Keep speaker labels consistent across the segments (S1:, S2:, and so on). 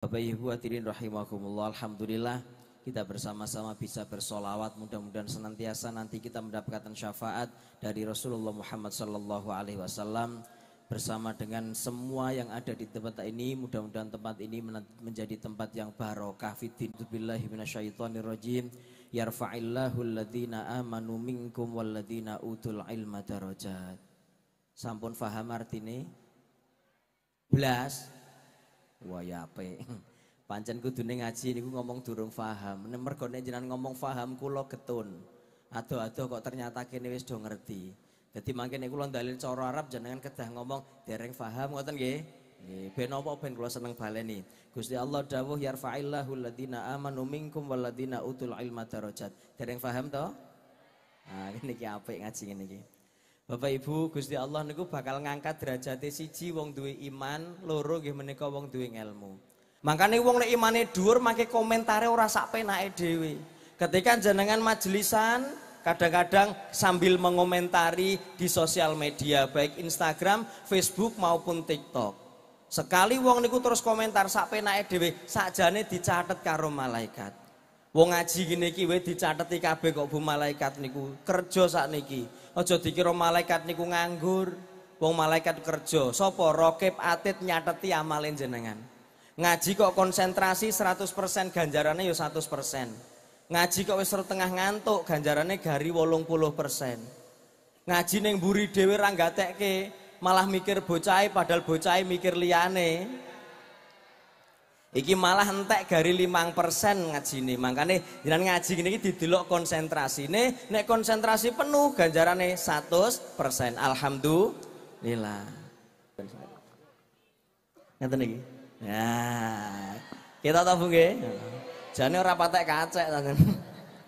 S1: Bapak Ibu hadirin rahimakumullah Alhamdulillah kita bersama-sama bisa bersolawat mudah-mudahan senantiasa nanti kita mendapatkan syafaat dari Rasulullah Muhammad Sallallahu Alaihi Wasallam bersama dengan semua yang ada di tempat ini mudah-mudahan tempat ini menjadi tempat yang barokah fitin billahi minasyaitonir rajim yarfa'illahu alladhina amanu minkum walladhina utul ilma darajat sampun faham artine blas Wah ya apik. Ya? Pancen kudune ngaji niku ngomong durung paham. Nek mergo nek jenengan ngomong paham kula getun. Atau atau kok ternyata kene wis do ngerti. Dadi mangke nek kula dalil cara Arab jenengan kedah ngomong dereng paham ngoten nggih. Nggih, ben apa ben kula seneng baleni. Gusti Allah dawuh yarfa'illahu alladziina aamanu minkum walladziina utul ilma darajat. Dereng paham to? Ah, ini ki apik ngaji ngene iki. Bapak Ibu, Gusti Allah niku bakal ngangkat derajate siji wong duwe iman, loro nggih menika wong duwe ilmu. Makane wong nek imane dhuwur mangke komentare ora sak penake dhewe. Ketika jenengan majelisan kadang-kadang sambil mengomentari di sosial media baik Instagram, Facebook maupun TikTok. Sekali wong niku terus komentar sak penake dhewe, sakjane dicatet karo malaikat. Wong ngaji ngene iki wis dicateti kabeh kok Bu malaikat niku. Kerja niki, Aja dikira malaikat niku nganggur. Wong malaikat kerja. Sopo rokep Atit nyateti amalin jenengan. Ngaji kok konsentrasi 100% ganjarannya ya 100%. Ngaji kok wis tengah ngantuk ganjarannya gari persen. Ngaji neng buri dewi ra ke malah mikir bocai padahal bocai mikir liane. Iki malah entek gari limang persen ngaji ini, Makanya jangan ngaji ini didilok konsentrasi. ini, nek konsentrasi penuh ganjaran ganjarannya satu persen. Alhamdulillah. Ngerti nih? Ya. Kita tahu nggih. Jangan orang patek kacek tangan.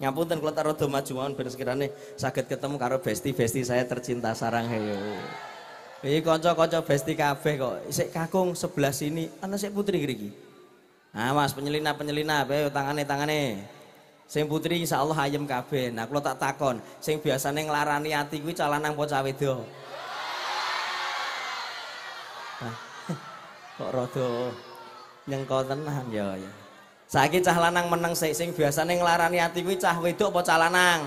S1: Ngapunten keluar taruh doma maju beres ben sakit sakit ketemu karo besti-besti saya tercinta sarang heyo. Ini konco-konco besti kafe kok. Isek kakung sebelah sini, anak saya putri ngriki. Ah, mas penyelina-penyelina bae tangane-tangane. Sing putri Insya Allah ayem kabeh. Nah, kula tak takon, sing biasane nglarani ati kuwi calanang apa cah wedo? Kok rada nyengko tenan ya ya. Saiki cah lanang meneng sik sing biasane nglarani ati kuwi cah wedok apa cah lanang?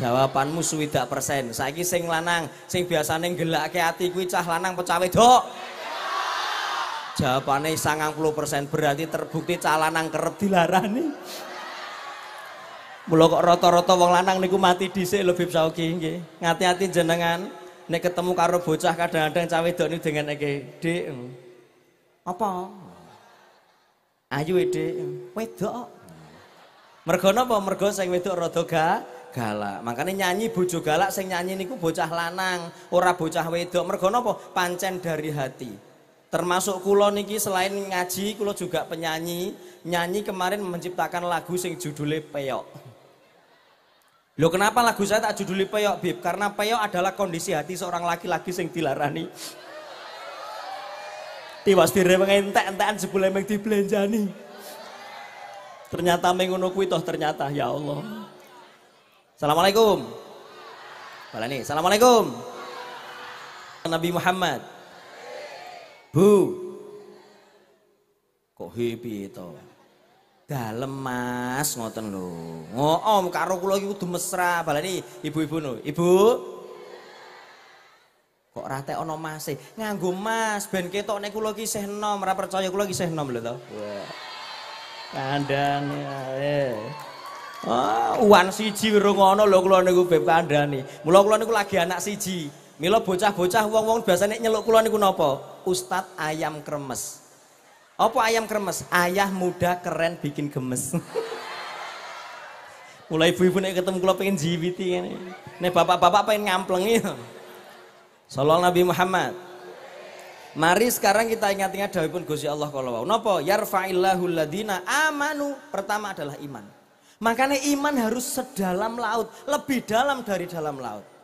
S1: Jawabanmu suwidak persen. Saiki sing lanang sing biasane gelak ati kuwi cah lanang apa cah wedok? jawabannya Jawabane persen berarti terbukti calanang kerep dilarani. Mula kok roto-roto wong lanang niku mati disik lho Bib Sauki ngati hati jenengan nek ketemu karo bocah kadang-kadang cawe dok niku dengan iki, Dik. Apa? Ayu Dik, wedok. Mergo apa? Mergo sing wedok roto ga? galak. Makanya nyanyi bojo galak sing nyanyi niku bocah lanang, ora bocah wedok. Mergo apa? Pancen dari hati. Termasuk kulo niki selain ngaji, kulo juga penyanyi. Nyanyi kemarin menciptakan lagu sing judulnya Peyok. lo kenapa lagu saya tak juduli Peyok, Bib? Karena Peyok adalah kondisi hati seorang laki-laki sing dilarani. Tiwas dire entek-entekan sebelum yang dibelanjani. Ternyata mengunuh toh ternyata ya Allah. Assalamualaikum. Balani, Assalamualaikum. Nabi Muhammad Bu. Kok happy itu? Dalem Mas ngoten lho. Ngoo oh, karo kula iki kudu mesra balani ibu-ibu no. Ibu. Kok rate ana Mas Nganggo Mas ben ketok nek kula iki isih enom, ora percaya kula iki isih enom lho to. ae. Ah, siji urung ana lho kula niku beb kandhane. Mula kula niku lagi anak siji. Mila bocah-bocah wong-wong biasanya nyeluk kula niku napa? Ustad ayam kremes. Apa ayam kremes? Ayah muda keren bikin gemes. Mulai ibu-ibu nek ketemu kula pengen jiwiti ini, Nek bapak-bapak pengen ngampleng ngamplengi. Sallallahu Nabi Muhammad. Mari sekarang kita ingat-ingat dawuhipun Gusti Allah kala wau. Napa? Yarfa'illahu ladina amanu. Pertama adalah iman. Makanya iman harus sedalam laut, lebih dalam dari dalam laut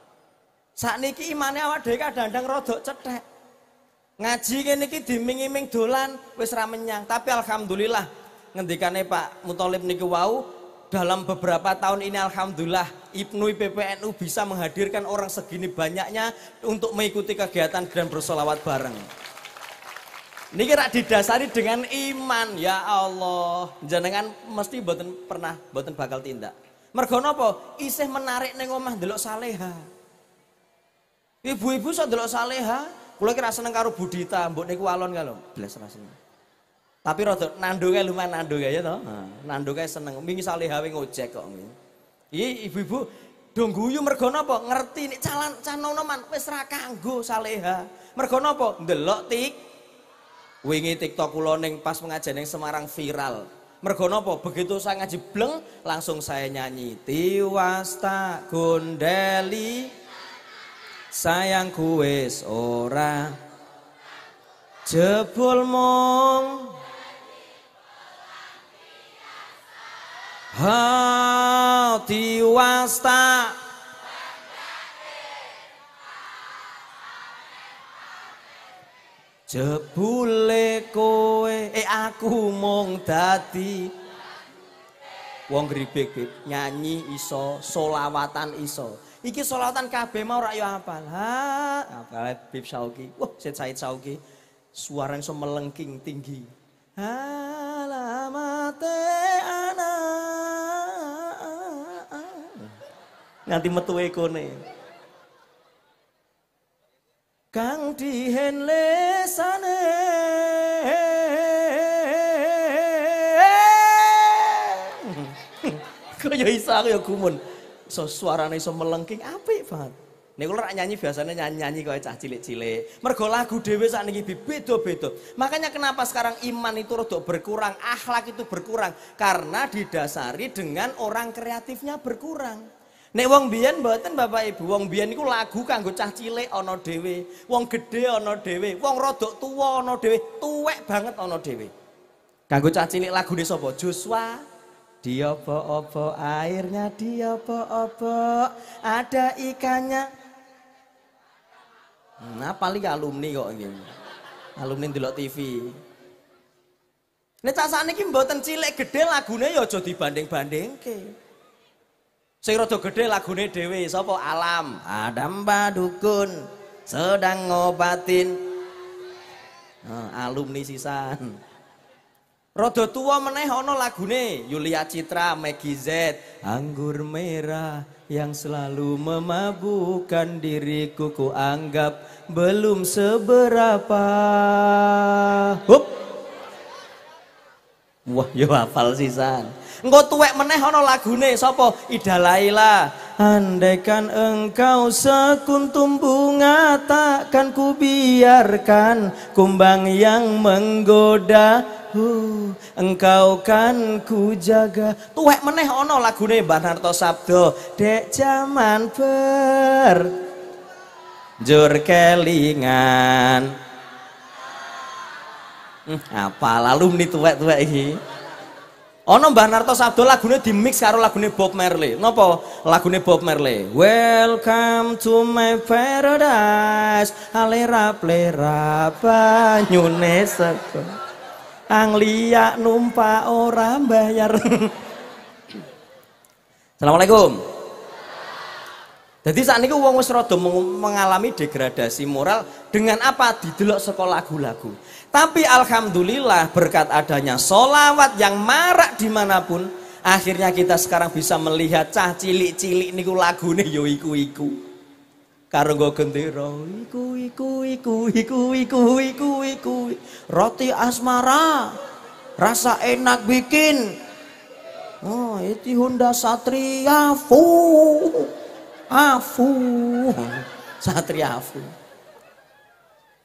S1: saat niki imane awak dhewe kadang-kadang rodok cethek. Ngaji kene iki diming-iming dolan wis ra menyang, tapi alhamdulillah ngendikane Pak Muthalib niku wau dalam beberapa tahun ini alhamdulillah ibnu PPNU bisa menghadirkan orang segini banyaknya untuk mengikuti kegiatan dan bersolawat bareng. Ini kira didasari dengan iman ya Allah. Jenengan mesti boten pernah boten bakal tindak. Mergo napa? Isih menarik ning omah saleha. Ibu-ibu sok delok saleha, kula kira seneng karo budita, mbok niku alon kalau blas ra Tapi rada nando lumayan nando ya to. Nando kae seneng. Mingi saleha wingi ngojek kok wingi. Iki ibu-ibu dong guyu mergo napa? Ngerti nek calan canono man wis ra kanggo saleha. Mergo napa? delok tik wingi TikTok kula ning pas pengajian ning Semarang viral. Mergo napa? Begitu saya ngaji bleng langsung saya nyanyi tiwas tak sayang kuwes ora jebul mong ha diwasta jebule kowe eh aku mung dadi wong gribek nyanyi iso solawatan iso Iki solawatan kabeh mau rakyu yo hafal. Ha, hafal Bib Sauki. Wah, Said Said Sauki. Suara yang melengking tinggi. Alamate ana. Nanti metu ekone. Kang dihen lesane. Kok yo iso aku kumun. gumun so suarane iso melengking apik banget. Nek kula nyanyi biasanya nyanyi-nyanyi kaya cah cilik-cilik. Mergo lagu dhewe sakniki beda-beda. Makanya kenapa sekarang iman itu rodok berkurang, akhlak itu berkurang karena didasari dengan orang kreatifnya berkurang. Nek wong biyen mboten Bapak Ibu, wong biyen iku lagu kanggo cah cilik ono dhewe, wong gede ono dhewe, wong rodok tuwa ono dhewe, tuwek banget ana dhewe. Kanggo cah cilik lagune sapa? Joshua Diopo-opo airnya diopo-opo ada ikannya. Nah paling alumni kok ini, Alumni di TV. tak cak ini mboten cilik gede lagunya ya banding banding bandingke Sing rada gede lagune Dewi. sapa Alam. Ada Mbah sedang ngobatin. Nah, alumni sisan. Rodo tua meneh ono lagune Yulia Citra, Maggie Z, anggur merah yang selalu memabukkan diriku ku anggap belum seberapa. Hup. Wah, yo hafal sisan. Engko tuwek meneh ono lagune sapa? Ida Laila. Andaikan engkau sekuntum bunga takkan kubiarkan kumbang yang menggoda engkau kan ku jaga tuwek meneh ono nih, Mbah Narto Sabdo dek jaman ber jur kelingan hmm, apa lalu nih tuwek-tuwek ini ono Mbah Narto Sabdo lagune di mix karo lagune Bob Marley nopo nih Bob Marley welcome to my paradise alera plera banyune nyuneseko Anglia numpak orang bayar. Assalamualaikum. Jadi saat ini uang Wisrodo mengalami degradasi moral dengan apa? Didelok sekolah lagu-lagu. Tapi alhamdulillah berkat adanya solawat yang marak dimanapun, akhirnya kita sekarang bisa melihat cah cilik-cilik niku lagu nih yo iku iku karo nggo gendera iku iku iku iku iku iku iku roti asmara rasa enak bikin oh itu Honda Satria fu afu Satria fu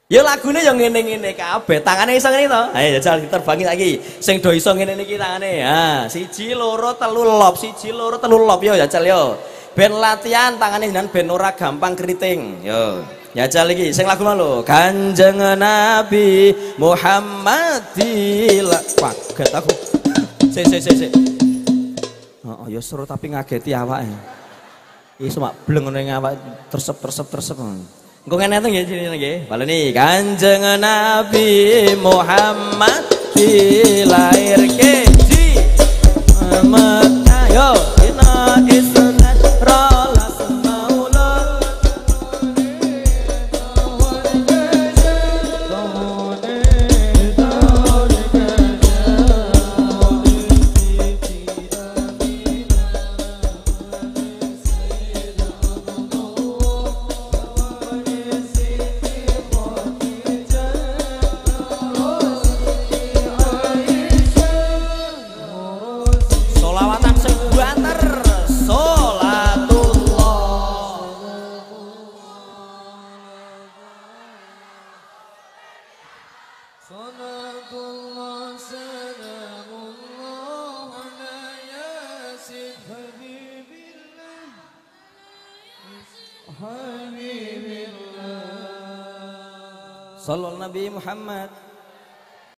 S1: Ya lagunya yang ngene-ngene kabeh, tangane iso ngene to. Ayo jajal diterbangi lagi. Sing do iso ini iki tangane. Ha, ah, siji loro telu lop, siji loro telu lop yo jajal yo ben latihan tangane jenengan ben ora gampang keriting yo nyaca lagi sing lagu loh. Kanjeng Nabi Muhammad Pak, kaget aku si si si si oh, oh ya seru tapi ngageti ya ini cuma bleng ngene awak tersep tersep tersep engko ngene to nggih jenenge nggih baleni Kanjeng Nabi Muhammad صلاة الله سلام الله على ياسر حبيب الله حبيب الله صلى النبي محمد